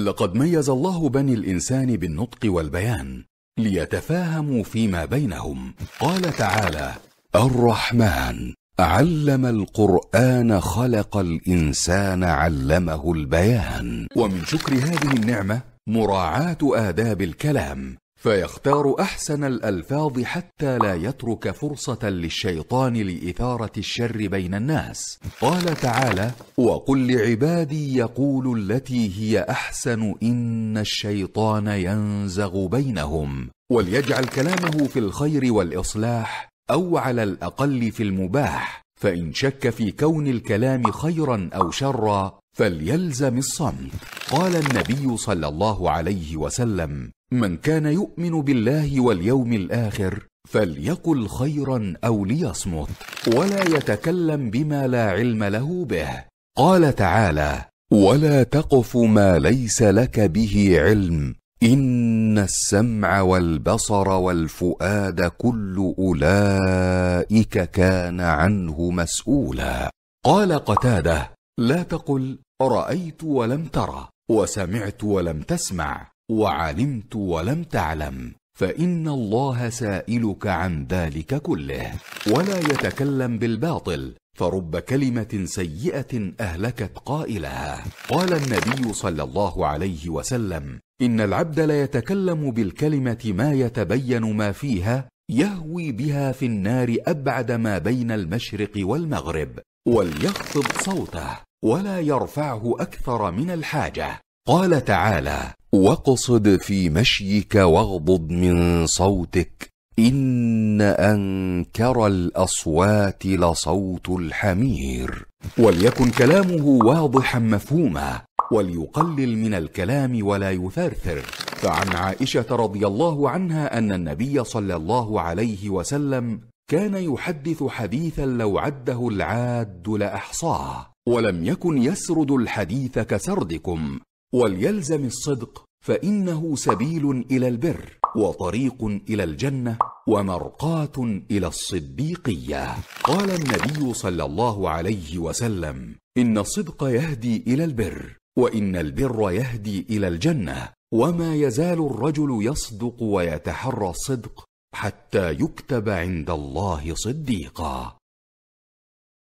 لقد ميز الله بني الانسان بالنطق والبيان ليتفاهموا فيما بينهم قال تعالى الرحمن علم القران خلق الانسان علمه البيان ومن شكر هذه النعمه مراعاه اداب الكلام فيختار احسن الالفاظ حتى لا يترك فرصه للشيطان لاثاره الشر بين الناس قال تعالى وقل لعبادي يقول التي هي احسن ان الشيطان ينزغ بينهم وليجعل كلامه في الخير والاصلاح او على الاقل في المباح فإن شك في كون الكلام خيرا أو شرا فليلزم الصمت قال النبي صلى الله عليه وسلم من كان يؤمن بالله واليوم الآخر فليقل خيرا أو ليصمت ولا يتكلم بما لا علم له به قال تعالى ولا تقف ما ليس لك به علم إن ان السمع والبصر والفؤاد كل اولئك كان عنه مسؤولا قال قتاده لا تقل رايت ولم ترى وسمعت ولم تسمع وعلمت ولم تعلم فان الله سائلك عن ذلك كله ولا يتكلم بالباطل فرب كلمه سيئه اهلكت قائلها قال النبي صلى الله عليه وسلم ان العبد ليتكلم بالكلمه ما يتبين ما فيها يهوي بها في النار ابعد ما بين المشرق والمغرب وليخفض صوته ولا يرفعه اكثر من الحاجه قال تعالى واقصد في مشيك واغضض من صوتك ان انكر الاصوات لصوت الحمير وليكن كلامه واضحا مفهوما وليقلل من الكلام ولا يثرثر فعن عائشه رضي الله عنها ان النبي صلى الله عليه وسلم كان يحدث حديثا لو عده العاد لاحصاه ولم يكن يسرد الحديث كسردكم وليلزم الصدق فانه سبيل الى البر وطريق الى الجنه ومرقاه الى الصديقيه قال النبي صلى الله عليه وسلم ان الصدق يهدي الى البر وان البر يهدي الى الجنه وما يزال الرجل يصدق ويتحرى الصدق حتى يكتب عند الله صديقا